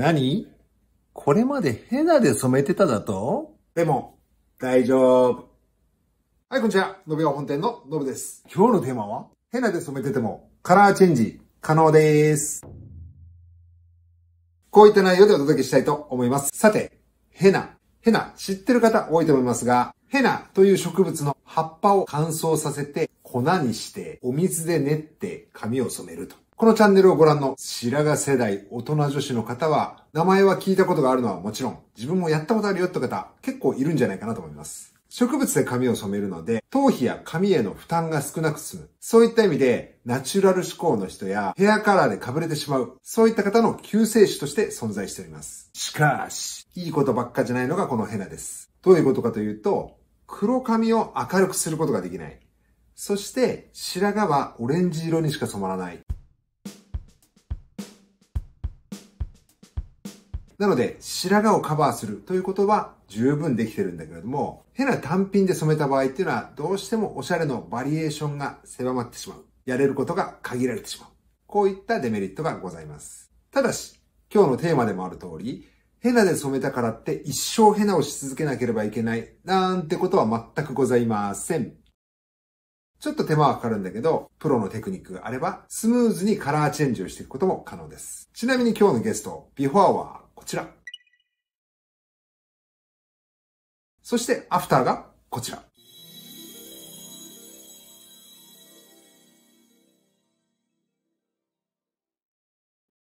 何これまでヘナで染めてただとでも、大丈夫。はい、こんにちは。のびお本店ののぶです。今日のテーマはヘナで染めててもカラーチェンジ可能です。こういった内容でお届けしたいと思います。さて、ヘナ。ヘナ、知ってる方多いと思いますが、ヘナという植物の葉っぱを乾燥させて粉にしてお水で練って髪を染めると。このチャンネルをご覧の白髪世代大人女子の方は、名前は聞いたことがあるのはもちろん、自分もやったことあるよって方、結構いるんじゃないかなと思います。植物で髪を染めるので、頭皮や髪への負担が少なく済む。そういった意味で、ナチュラル思考の人や、ヘアカラーで被れてしまう、そういった方の救世主として存在しております。しかし、いいことばっかじゃないのがこのヘナです。どういうことかというと、黒髪を明るくすることができない。そして、白髪はオレンジ色にしか染まらない。なので、白髪をカバーするということは十分できてるんだけれども、ヘナ単品で染めた場合っていうのは、どうしてもおしゃれのバリエーションが狭まってしまう。やれることが限られてしまう。こういったデメリットがございます。ただし、今日のテーマでもある通り、ヘナで染めたからって一生ヘナをし続けなければいけない、なんてことは全くございません。ちょっと手間はかかるんだけど、プロのテクニックがあれば、スムーズにカラーチェンジをしていくことも可能です。ちなみに今日のゲスト、ビフォアはこちら。そしてアフターがこちら。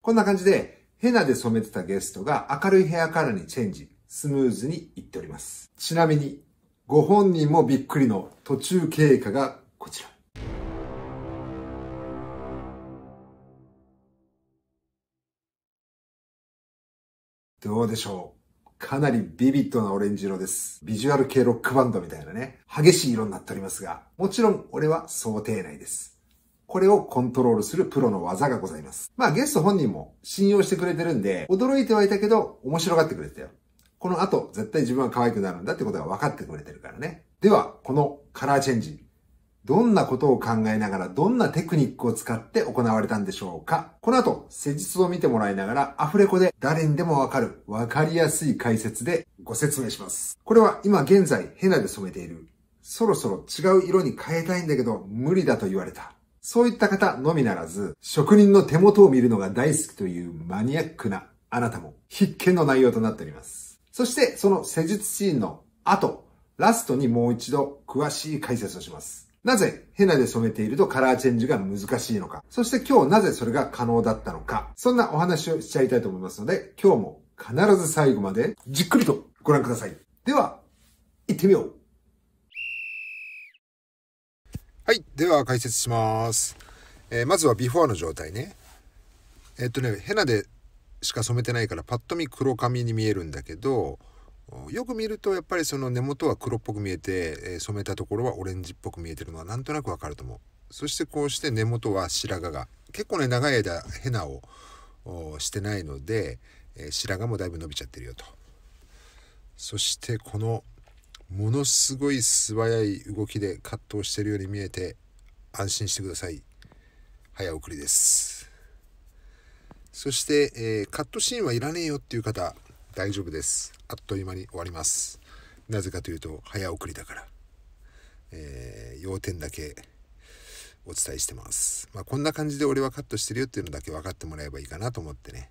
こんな感じで、ヘナで染めてたゲストが明るいヘアカラーにチェンジ、スムーズにいっております。ちなみに、ご本人もびっくりの途中経過がこちら。どうでしょうかなりビビッドなオレンジ色です。ビジュアル系ロックバンドみたいなね、激しい色になっておりますが、もちろん俺は想定内です。これをコントロールするプロの技がございます。まあゲスト本人も信用してくれてるんで、驚いてはいたけど、面白がってくれてたよ。この後、絶対自分は可愛くなるんだってことが分かってくれてるからね。では、このカラーチェンジ、どんなことを考えながらどんなテクニックを使って行われたんでしょうかこの後、施術を見てもらいながらアフレコで誰にでもわかるわかりやすい解説でご説明します。これは今現在ヘナで染めている。そろそろ違う色に変えたいんだけど無理だと言われた。そういった方のみならず、職人の手元を見るのが大好きというマニアックなあなたも必見の内容となっております。そしてその施術シーンの後、ラストにもう一度詳しい解説をします。なぜヘナで染めているとカラーチェンジが難しいのか、そして今日なぜそれが可能だったのか、そんなお話をしちゃいたいと思いますので、今日も必ず最後までじっくりとご覧ください。では、行ってみようはい。では解説します。えー、まずはビフォーの状態ね。えー、っとね、ヘナでしか染めてないからパッと見黒髪に見えるんだけど、よく見るとやっぱりその根元は黒っぽく見えて、えー、染めたところはオレンジっぽく見えてるのはなんとなくわかると思うそしてこうして根元は白髪が結構ね長い間ヘナをしてないので、えー、白髪もだいぶ伸びちゃってるよとそしてこのものすごい素早い動きで葛藤してるように見えて安心してください早送りですそして、えー、カットシーンはいらねえよっていう方大丈夫です。あっという間に終わります。なぜかというと、早送りだから。えー、要点だけお伝えしてます。まあ、こんな感じで俺はカットしてるよっていうのだけ分かってもらえばいいかなと思ってね。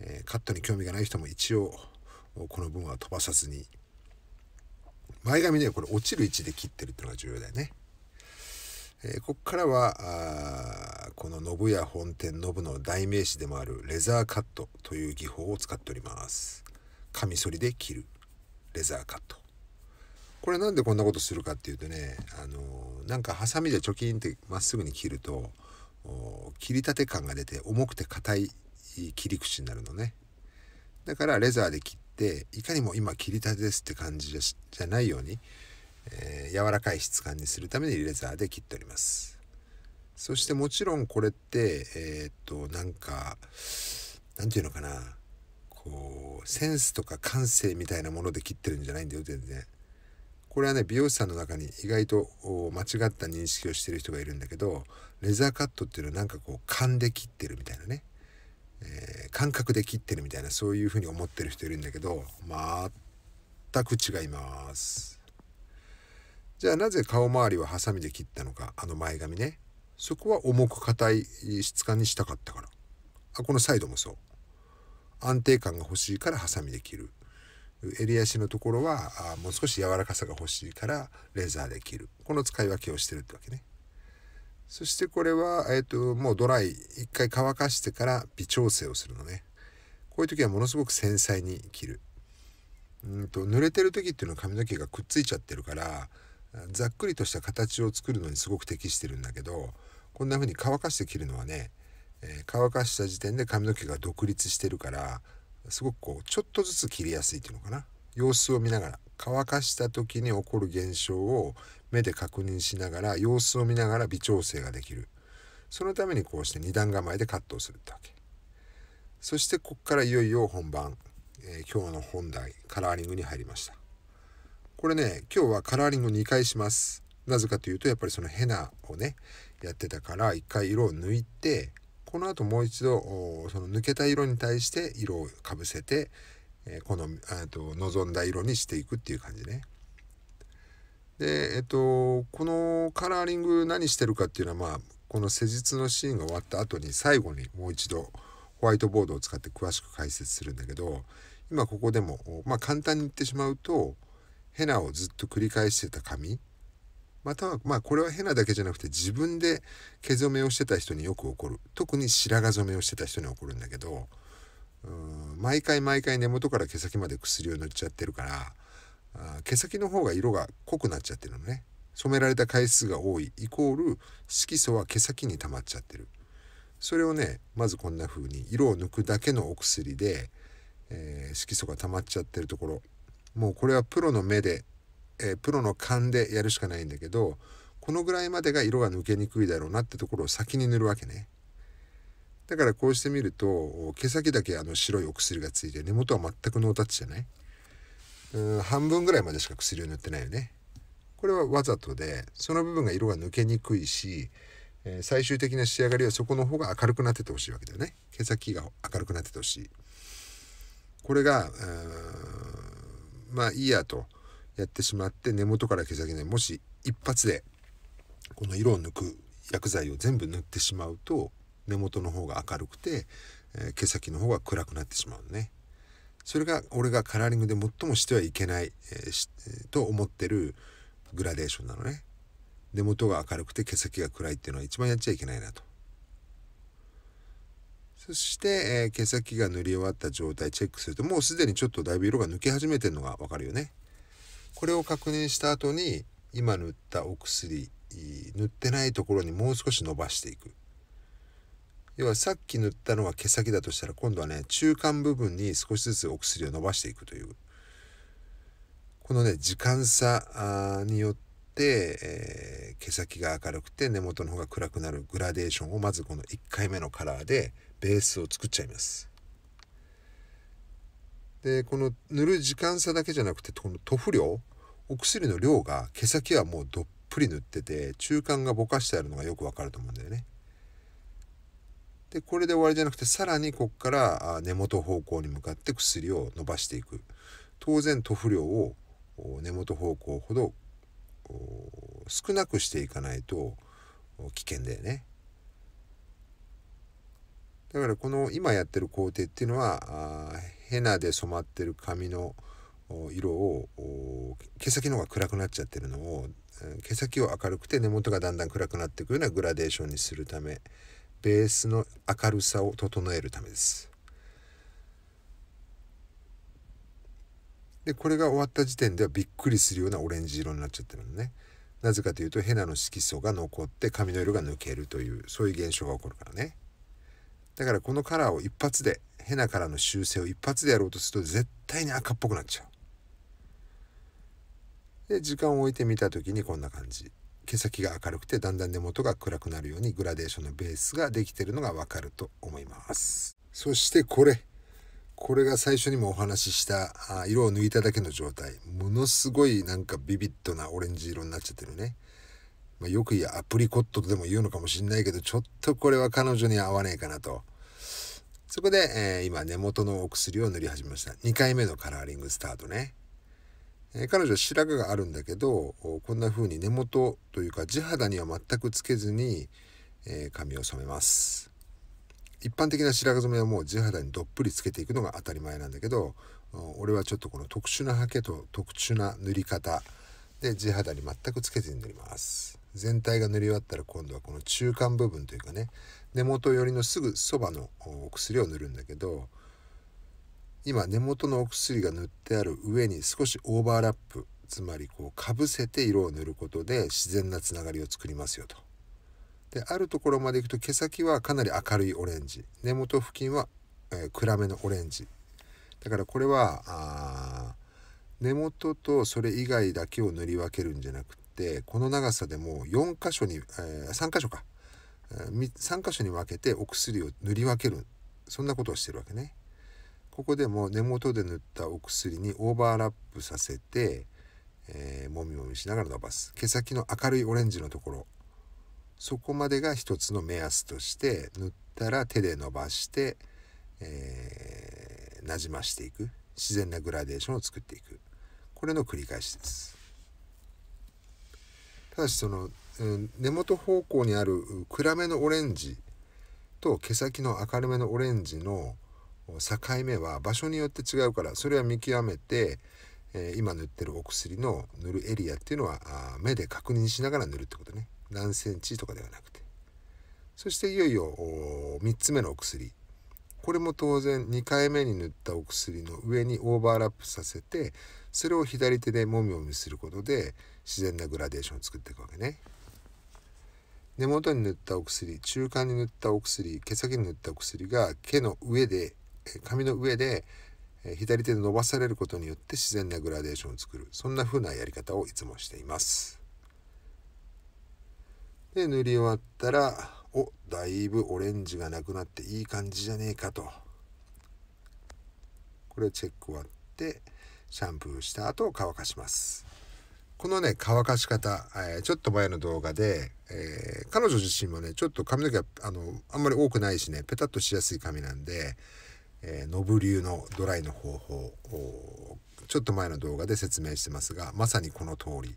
えー、カットに興味がない人も一応、この分は飛ばさずに。前髪ね、これ落ちる位置で切ってるっていうのが重要だよね。えー、ここからはこの信屋本店信の代名詞でもあるレザーカットという技法を使っておりますカミソリで切るレザーカットこれなんでこんなことするかっていうとね、あのー、なんかハサミでチョキンってまっすぐに切ると切りたて感が出て重くて硬い切り口になるのねだからレザーで切っていかにも今切りたてですって感じじゃないようにえー、柔らかい質感にするためにレザーで切っておりますそしてもちろんこれってえー、っとなんか何て言うのかなこうセンスとか感性みたいなもので切ってるんじゃないんだよ全然これはね美容師さんの中に意外と間違った認識をしてる人がいるんだけどレザーカットっていうのはなんかこう勘で切ってるみたいなね、えー、感覚で切ってるみたいなそういうふうに思ってる人いるんだけど全く違います。じゃあなぜ顔周りはハサミで切ったのかあの前髪ねそこは重く硬い質感にしたかったからあこのサイドもそう安定感が欲しいからハサミで切る襟足のところはあもう少し柔らかさが欲しいからレーザーで切るこの使い分けをしてるってわけねそしてこれは、えーと、ともうドライ一回乾かしてから微調整をするのねこういう時はものすごく繊細に切るうんと濡れてる時っていうのは髪の毛がくっついちゃってるからざっくりとした形を作るのにすごく適してるんだけどこんな風に乾かして切るのはね、えー、乾かした時点で髪の毛が独立してるからすごくこうちょっとずつ切りやすいっていうのかな様子を見ながら乾かした時に起こる現象を目で確認しながら様子を見ながら微調整ができるそのためにこうして2段構えでカットをするってわけそしてここからいよいよ本番、えー、今日の本題カラーリングに入りましたこれね今日はカラーリングを2回しますなぜかというとやっぱりそのヘナをねやってたから1回色を抜いてこの後もう一度その抜けた色に対して色をかぶせて、えこのあと望んだ色にしていくっていう感じね。でえっとこのカラーリング何してるかっていうのはまあこの施術のシーンが終わった後に最後にもう一度ホワイトボードを使って詳しく解説するんだけど今ここでもまあ簡単に言ってしまうとヘナをずっと繰り返してた髪またはまあこれはヘナだけじゃなくて自分で毛染めをしてた人によく起こる特に白髪染めをしてた人に起こるんだけど毎回毎回根元から毛先まで薬を塗っちゃってるからあ毛先の方が色が濃くなっちゃってるのね染められた回数が多いイコール色素は毛先に溜まっちゃってるそれをねまずこんな風に色を抜くだけのお薬で、えー、色素が溜まっちゃってるところもうこれはプロの目で、えー、プロの勘でやるしかないんだけどこのぐらいまでが色が抜けにくいだろうなってところを先に塗るわけね。だからこうしてみると毛先だけあの白いお薬がついて根元は全くノータッチじゃないうん半分ぐらいまでしか薬を塗ってないよね。これはわざとでその部分が色が抜けにくいし、えー、最終的な仕上がりはそこの方が明るくなっててほしいわけだよね毛先が明るくなっててほしいこれがまあいいやとやってしまって根元から毛先ねもし一発でこの色を抜く薬剤を全部塗ってしまうと根元の方が明るくて、えー、毛先の方が暗くなってしまうね。それが俺がカラーリングで最もしてはいけない、えー、しと思ってるグラデーションなのね。根元が明るくて毛先が暗いっていうのは一番やっちゃいけないなと。そして、えー、毛先が塗り終わった状態チェックするともうすでにちょっとだいぶ色が抜け始めてるのがわかるよね。これを確認した後に今塗ったお薬塗ってないところにもう少し伸ばしていく。要はさっき塗ったのは毛先だとしたら今度はね中間部分に少しずつお薬を伸ばしていくというこのね時間差によって、えー、毛先が明るくて根元の方が暗くなるグラデーションをまずこの1回目のカラーでベースを作っちゃいますでこの塗る時間差だけじゃなくてこの塗布量お薬の量が毛先はもうどっぷり塗ってて中間がぼかしてあるのがよくわかると思うんだよね。でこれで終わりじゃなくてさらにここから根元方向に向かって薬を伸ばしていく当然塗布量を根元方向ほど少なくしていかないと危険だよね。だからこの今やってる工程っていうのはヘナで染まってる髪の色を毛先の方が暗くなっちゃってるのを毛先を明るくて根元がだんだん暗くなっていくようなグラデーションにするためベースの明るさを整えるためです。でこれが終わった時点ではびっくりするようなオレンジ色になっちゃってるのね。なぜかというとヘナの色素が残って髪の色が抜けるというそういう現象が起こるからね。だからこのカラーを一発でヘナからの修正を一発でやろうとすると絶対に赤っぽくなっちゃう。で時間を置いてみた時にこんな感じ毛先が明るくてだんだん根元が暗くなるようにグラデーションのベースができてるのがわかると思います。そしてこれこれが最初にもお話ししたあ色を抜いただけの状態ものすごいなんかビビッドなオレンジ色になっちゃってるね。まあ、よくやアプリコットとでも言うのかもしんないけどちょっとこれは彼女に合わねえかなとそこで、えー、今根元のお薬を塗り始めました2回目のカラーリングスタートね、えー、彼女は白髪があるんだけどこんな風に根元というか地肌には全くつけずに、えー、髪を染めます一般的な白髪染めはもう地肌にどっぷりつけていくのが当たり前なんだけど俺はちょっとこの特殊なハケと特殊な塗り方で地肌に全くつけずに塗ります全体が塗り終わったら今度はこの中間部分というかね根元寄りのすぐそばのお薬を塗るんだけど今根元のお薬が塗ってある上に少しオーバーラップつまりこうかぶせて色を塗ることで自然なつながりを作りますよと。であるところまでいくと毛先はかなり明るいオレンジ根元付近は、えー、暗めのオレンジだからこれは根元とそれ以外だけを塗り分けるんじゃなくてこの長さでも4箇所に、えー、3箇所か3箇所に分けてお薬を塗り分けるそんなことをしてるわけね。ここでも根元で塗ったお薬にオーバーラップさせて、えー、もみもみしながら伸ばす毛先の明るいオレンジのところそこまでが一つの目安として塗ったら手で伸ばして、えー、なじましていく自然なグラデーションを作っていくこれの繰り返しです。ただしその、うん、根元方向にある暗めのオレンジと毛先の明るめのオレンジの境目は場所によって違うからそれは見極めて、えー、今塗ってるお薬の塗るエリアっていうのはあ目で確認しながら塗るってことね何センチとかではなくてそしていよいよ3つ目のお薬これも当然2回目に塗ったお薬の上にオーバーラップさせてそれを左手でもみもみすることで自然なグラデーションを作っていくわけね。根元に塗ったお薬中間に塗ったお薬毛先に塗ったお薬が毛の上で髪の上で左手で伸ばされることによって自然なグラデーションを作るそんな風なやり方をいつもしています。で塗り終わったらおだいぶオレンジがなくなっていい感じじゃねえかとこれチェック終わってシャンプーした後乾かしますこのね乾かし方、えー、ちょっと前の動画で、えー、彼女自身もねちょっと髪の毛があのあんまり多くないしねペタッとしやすい髪なんで、えー、ノブ流のドライの方法をちょっと前の動画で説明してますがまさにこの通り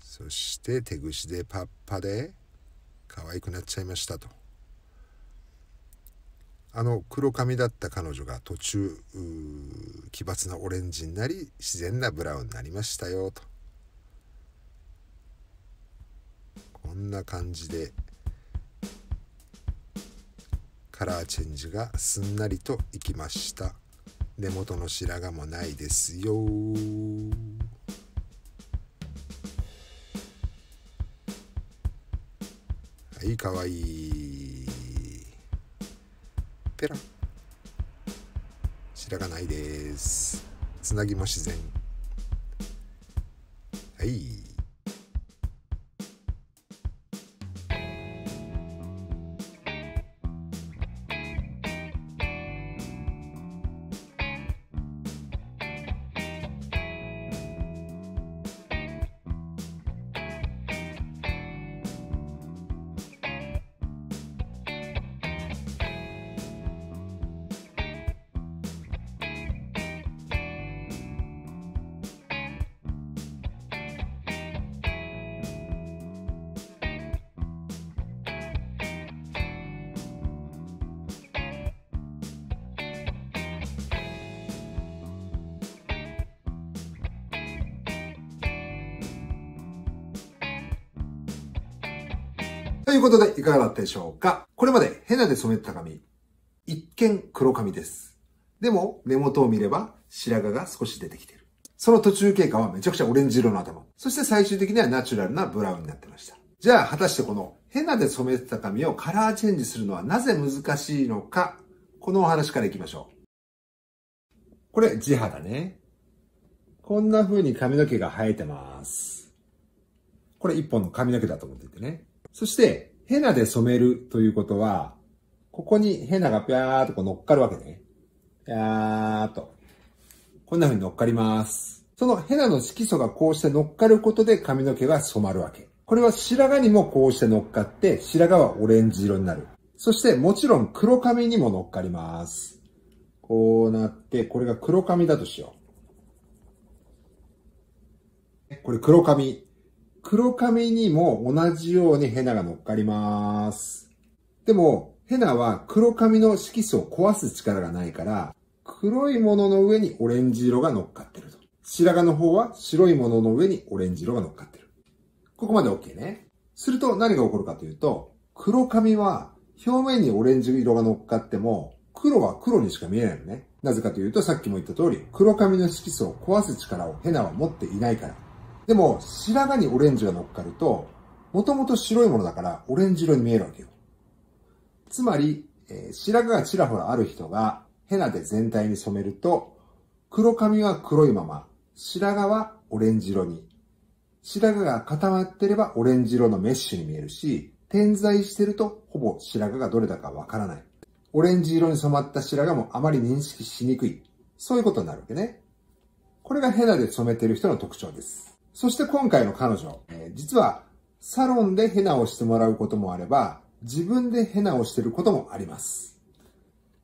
そして手ぐしでパッパで可愛くなっちゃいましたとあの黒髪だった彼女が途中奇抜なオレンジになり自然なブラウンになりましたよとこんな感じでカラーチェンジがすんなりといきました根元の白髪もないですよはいかわいいペラ白髪ないですつなぎも自然はいということで、いかがだったでしょうかこれまでヘナで染めてた髪、一見黒髪です。でも、根元を見れば白髪が少し出てきてる。その途中経過はめちゃくちゃオレンジ色の頭。そして最終的にはナチュラルなブラウンになってました。じゃあ、果たしてこのヘナで染めてた髪をカラーチェンジするのはなぜ難しいのか、このお話からいきましょう。これ、地肌ね。こんな風に髪の毛が生えてます。これ一本の髪の毛だと思っていてね。そして、ヘナで染めるということは、ここにヘナがぴゃーっとこう乗っかるわけね。ぴゃーっと。こんな風に乗っかります。そのヘナの色素がこうして乗っかることで髪の毛が染まるわけ。これは白髪にもこうして乗っかって、白髪はオレンジ色になる。そしてもちろん黒髪にも乗っかります。こうなって、これが黒髪だとしよう。これ黒髪。黒髪にも同じようにヘナが乗っかります。でも、ヘナは黒髪の色素を壊す力がないから、黒いものの上にオレンジ色が乗っかってると。白髪の方は白いものの上にオレンジ色が乗っかってる。ここまで OK ね。すると何が起こるかというと、黒髪は表面にオレンジ色が乗っかっても、黒は黒にしか見えないのね。なぜかというと、さっきも言った通り、黒髪の色素を壊す力をヘナは持っていないから。でも、白髪にオレンジが乗っかると、もともと白いものだからオレンジ色に見えるわけよ。つまり、えー、白髪がちらほらある人がヘナで全体に染めると、黒髪は黒いまま、白髪はオレンジ色に。白髪が固まってればオレンジ色のメッシュに見えるし、点在してるとほぼ白髪がどれだかわからない。オレンジ色に染まった白髪もあまり認識しにくい。そういうことになるわけね。これがヘナで染めてる人の特徴です。そして今回の彼女、えー、実はサロンでヘナをしてもらうこともあれば、自分でヘナをしてることもあります。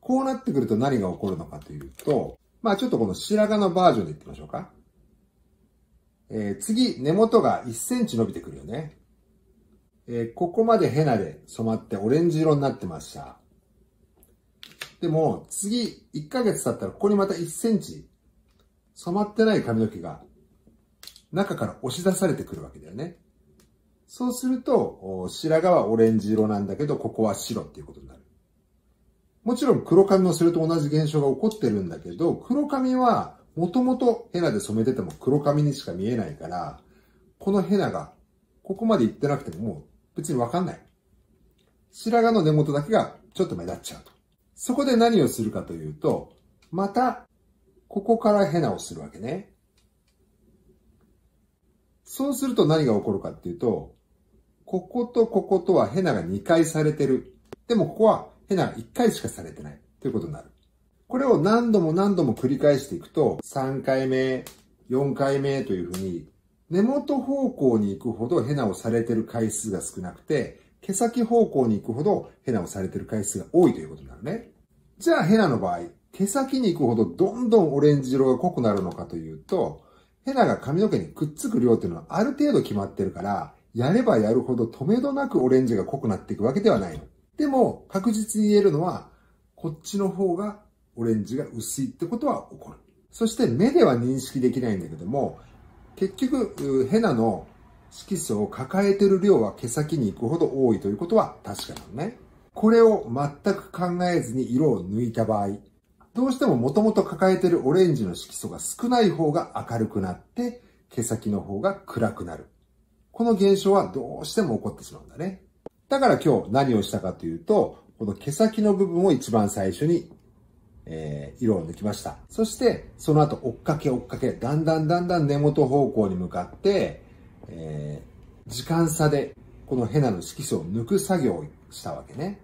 こうなってくると何が起こるのかというと、まあちょっとこの白髪のバージョンでいってみましょうか。えー、次、根元が1センチ伸びてくるよね。えー、ここまでヘナで染まってオレンジ色になってました。でも、次、1ヶ月経ったらここにまた1センチ染まってない髪の毛が中から押し出されてくるわけだよね。そうすると、白髪はオレンジ色なんだけど、ここは白っていうことになる。もちろん黒髪のそれと同じ現象が起こってるんだけど、黒髪はもともとヘナで染めてても黒髪にしか見えないから、このヘナがここまで行ってなくてももう別にわかんない。白髪の根元だけがちょっと目立っちゃうと。そこで何をするかというと、また、ここからヘナをするわけね。そうすると何が起こるかっていうと、こことこことはヘナが2回されてる。でもここはヘナが1回しかされてないということになる。これを何度も何度も繰り返していくと、3回目、4回目というふうに、根元方向に行くほどヘナをされてる回数が少なくて、毛先方向に行くほどヘナをされてる回数が多いということになるね。じゃあヘナの場合、毛先に行くほどどんどんオレンジ色が濃くなるのかというと、ヘラが髪の毛にくっつく量っていうのはある程度決まってるから、やればやるほど止めどなくオレンジが濃くなっていくわけではないの。でも、確実に言えるのは、こっちの方がオレンジが薄いってことは起こる。そして目では認識できないんだけども、結局、ヘナの色素を抱えてる量は毛先に行くほど多いということは確かなのね。これを全く考えずに色を抜いた場合、どうしてももともと抱えてるオレンジの色素が少ない方が明るくなって、毛先の方が暗くなる。この現象はどうしても起こってしまうんだね。だから今日何をしたかというと、この毛先の部分を一番最初に、えー、色を抜きました。そして、その後追っかけ追っかけ、だんだんだんだん根元方向に向かって、えー、時間差でこのヘナの色素を抜く作業をしたわけね。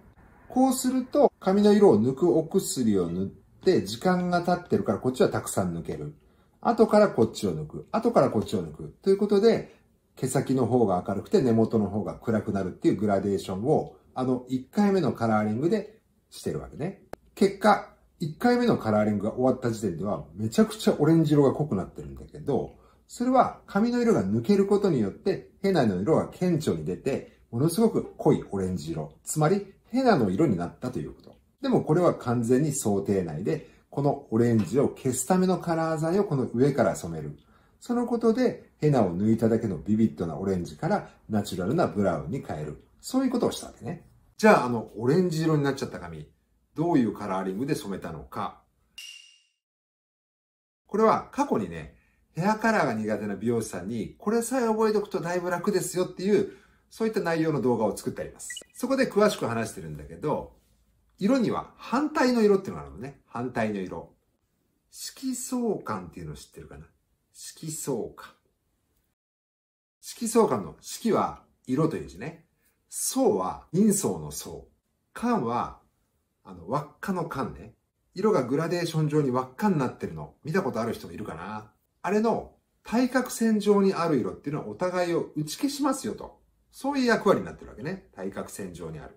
こうすると、髪の色を抜くお薬を塗ってって時間が経ってるからこっちはたくさん抜ける。後からこっちを抜く。後からこっちを抜く。ということで、毛先の方が明るくて根元の方が暗くなるっていうグラデーションを、あの1回目のカラーリングでしてるわけね。結果、1回目のカラーリングが終わった時点では、めちゃくちゃオレンジ色が濃くなってるんだけど、それは髪の色が抜けることによって、ヘナの色が顕著に出て、ものすごく濃いオレンジ色。つまり、ヘナの色になったということ。でもこれは完全に想定内で、このオレンジを消すためのカラー剤をこの上から染める。そのことで、ヘナを抜いただけのビビッドなオレンジからナチュラルなブラウンに変える。そういうことをしたわけね。じゃあ、あの、オレンジ色になっちゃった髪、どういうカラーリングで染めたのか。これは過去にね、ヘアカラーが苦手な美容師さんに、これさえ覚えておくとだいぶ楽ですよっていう、そういった内容の動画を作ってあります。そこで詳しく話してるんだけど、色には反対の色っていうのがあるのね。反対の色。色相感っていうのを知ってるかな色相感。色相感の色は色という字ね。層は人相の層。間は、あの、輪っかの間ね。色がグラデーション上に輪っかになってるの。見たことある人もいるかなあれの対角線上にある色っていうのはお互いを打ち消しますよと。そういう役割になってるわけね。対角線上にある。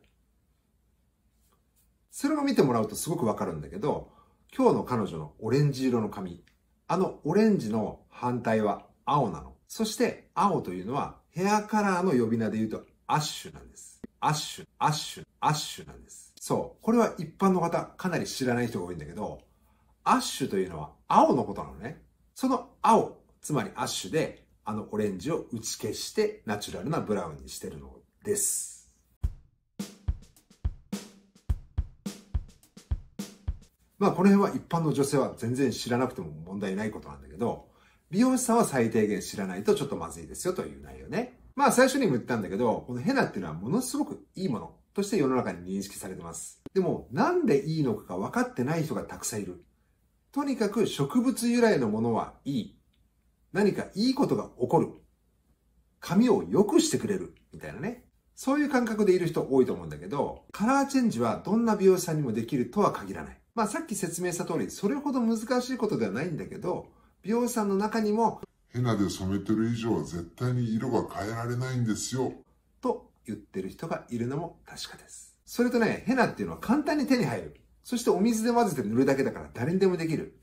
それも見てもらうとすごくわかるんだけど、今日の彼女のオレンジ色の髪。あのオレンジの反対は青なの。そして青というのはヘアカラーの呼び名で言うとアッシュなんです。アッシュ、アッシュ、アッシュなんです。そう。これは一般の方、かなり知らない人が多いんだけど、アッシュというのは青のことなのね。その青、つまりアッシュで、あのオレンジを打ち消してナチュラルなブラウンにしてるのです。まあこの辺は一般の女性は全然知らなくても問題ないことなんだけど、美容師さんは最低限知らないとちょっとまずいですよという内容ね。まあ最初にも言ったんだけど、このヘナっていうのはものすごくいいものとして世の中に認識されてます。でもなんでいいのかが分かってない人がたくさんいる。とにかく植物由来のものはいい。何かいいことが起こる。髪を良くしてくれる。みたいなね。そういう感覚でいる人多いと思うんだけど、カラーチェンジはどんな美容師さんにもできるとは限らない。まあさっき説明した通り、それほど難しいことではないんだけど、美容師さんの中にも、ヘナで染めてる以上は絶対に色が変えられないんですよ。と言ってる人がいるのも確かです。それとね、ヘナっていうのは簡単に手に入る。そしてお水で混ぜて塗るだけだから誰にでもできる。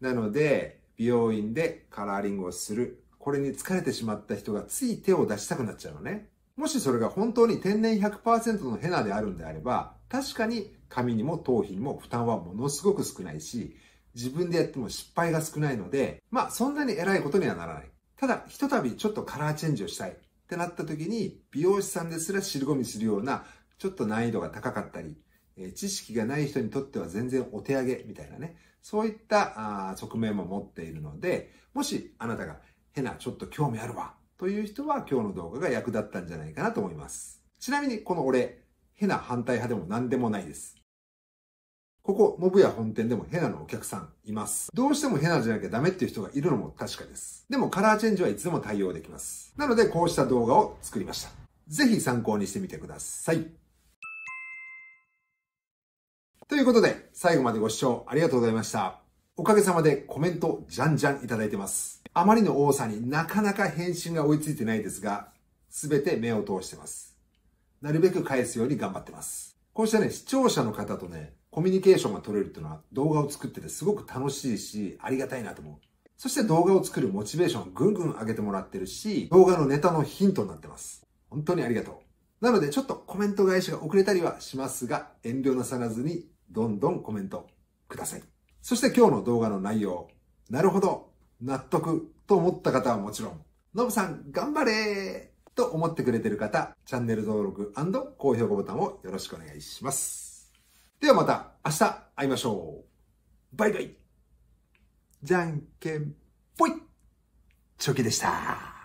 なので、美容院でカラーリングをする。これに疲れてしまった人がつい手を出したくなっちゃうのね。もしそれが本当に天然100%のヘナであるんであれば、確かに髪にも頭皮にも負担はものすごく少ないし、自分でやっても失敗が少ないので、まあそんなに偉いことにはならない。ただ、ひとたびちょっとカラーチェンジをしたいってなった時に、美容師さんですら尻込みするような、ちょっと難易度が高かったり、え知識がない人にとっては全然お手上げみたいなね、そういったあ側面も持っているので、もしあなたがヘなちょっと興味あるわという人は今日の動画が役立ったんじゃないかなと思います。ちなみにこの俺、ヘナ反対派でも何でもないです。ここ、モブヤ本店でもヘナのお客さんいます。どうしてもヘナじゃなきゃダメっていう人がいるのも確かです。でもカラーチェンジはいつでも対応できます。なのでこうした動画を作りました。ぜひ参考にしてみてください。ということで、最後までご視聴ありがとうございました。おかげさまでコメントじゃんじゃんいただいてます。あまりの多さになかなか返信が追いついてないですが、すべて目を通してます。なるべく返すように頑張ってます。こうしたね、視聴者の方とね、コミュニケーションが取れるっていうのは動画を作っててすごく楽しいし、ありがたいなと思う。そして動画を作るモチベーションぐんぐん上げてもらってるし、動画のネタのヒントになってます。本当にありがとう。なのでちょっとコメント返しが遅れたりはしますが、遠慮なさらずにどんどんコメントください。そして今日の動画の内容、なるほど、納得と思った方はもちろん、のぶさん頑張れーと思ってくれてる方、チャンネル登録高評価ボタンをよろしくお願いします。ではまた明日会いましょう。バイバイ。じゃんけんぽい。チョキでした。